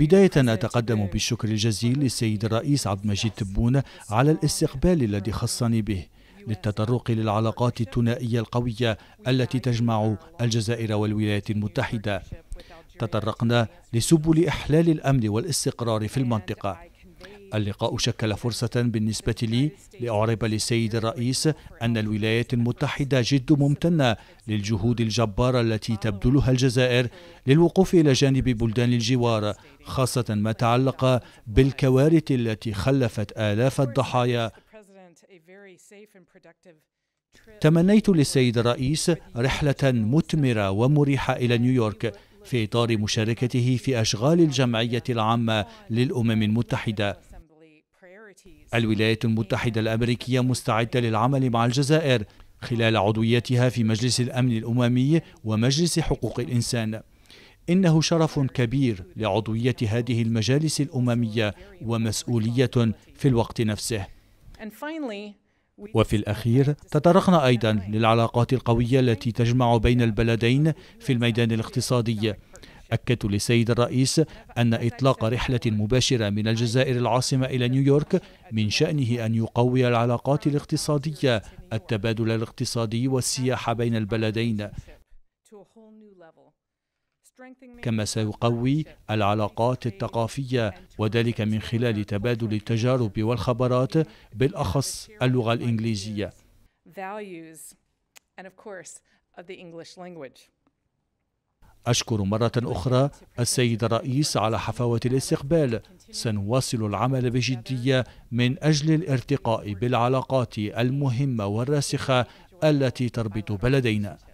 بداية أتقدم بالشكر الجزيل للسيد الرئيس عبد المجيد تبون على الاستقبال الذي خصني به للتطرق للعلاقات الثنائية القوية التي تجمع الجزائر والولايات المتحدة تطرقنا لسبل إحلال الأمن والاستقرار في المنطقة اللقاء شكل فرصة بالنسبة لي لأعرب للسيد الرئيس أن الولايات المتحدة جد ممتنة للجهود الجبارة التي تبذلها الجزائر للوقوف إلى جانب بلدان الجوار خاصة ما تعلق بالكوارث التي خلفت آلاف الضحايا تمنيت للسيد الرئيس رحلة مثمرة ومريحة إلى نيويورك في إطار مشاركته في أشغال الجمعية العامة للأمم المتحدة الولايات المتحدة الأمريكية مستعدة للعمل مع الجزائر خلال عضويتها في مجلس الأمن الأممي ومجلس حقوق الإنسان إنه شرف كبير لعضوية هذه المجالس الأممية ومسؤولية في الوقت نفسه وفي الأخير تطرقنا أيضا للعلاقات القوية التي تجمع بين البلدين في الميدان الاقتصادي أكدت للسيد الرئيس أن إطلاق رحلة مباشرة من الجزائر العاصمة إلى نيويورك من شأنه أن يقوي العلاقات الاقتصادية التبادل الاقتصادي والسياحة بين البلدين كما سيقوي العلاقات الثقافية وذلك من خلال تبادل التجارب والخبرات بالأخص اللغة الإنجليزية. values, and of course, of the English language. أشكر مرة أخرى السيد الرئيس على حفاوة الاستقبال سنواصل العمل بجدية من أجل الارتقاء بالعلاقات المهمة والراسخة التي تربط بلدينا